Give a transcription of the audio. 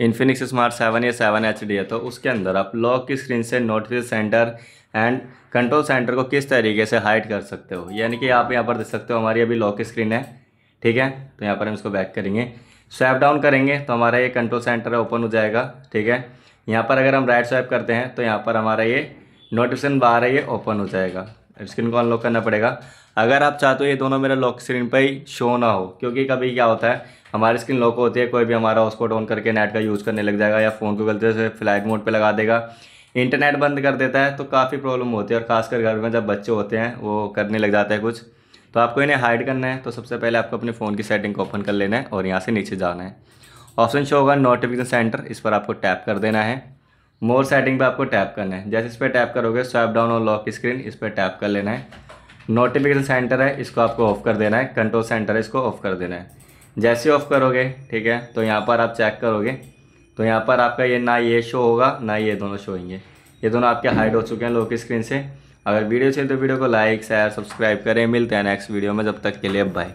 Infinix smart seven या seven H है तो उसके अंदर आप लॉक की स्क्रीन से notification centre and control centre को किस तरीके से हाइड कर सकते हो यानी कि आप यहाँ पर देख सकते हो हमारी अभी लॉक स्क्रीन है ठीक है तो यहाँ पर हम इसको बैक करेंगे स्वैप डाउन करेंगे तो हमारा ये कंट्रोल सेंटर ओपन हो जाएगा ठीक है यहाँ पर अगर हम राइट स्वैप करते हैं तो यहाँ पर हमारा ये नोटिफिकेशन बार है ये ओपन हो जाएगा स्क्रीन को अनलॉक करना पड़ेगा अगर आप चाहते हो ये दोनों मेरे लॉक स्क्रीन पर ही शो ना हो क्योंकि कभी क्या होता है हमारी स्क्रीन लॉक होती है कोई भी हमारा उसको ऑन करके नेट का यूज़ करने लग जाएगा या फ़ोन को गलती से फ्लाइट मोड पर लगा देगा इंटरनेट बंद कर देता है तो काफ़ी प्रॉब्लम होती है और खासकर घर में जब बच्चे होते हैं वो करने लग जाता है कुछ तो आपको इन्हें हाइड करना है तो सबसे पहले आपको अपने फ़ोन की सेटिंग को ओपन कर लेना है और यहाँ से नीचे जाना है ऑप्शन शो होगा नोटिफिकेशन सेंटर इस पर आपको टैप कर देना है मोर सेटिंग पे आपको टैप करना है जैसे इस पर टैप करोगे स्वैप डाउन और लॉक स्क्रीन इस पर टैप कर लेना है नोटिफिकेशन सेंटर है इसको आपको ऑफ कर देना है कंट्रोल सेंटर है इसको ऑफ कर देना है जैसे ऑफ करोगे ठीक है तो यहाँ पर आप चेक करोगे तो यहाँ पर आपका ये ना ये शो होगा ना ये दोनों शो होंगे ये दोनों आपके हाइड हो चुके हैं लॉक स्क्रीन से अगर वीडियो चाहिए तो वीडियो को लाइक शेयर सब्सक्राइब करें मिलते हैं नेक्स्ट वीडियो में जब तक के लिए बाय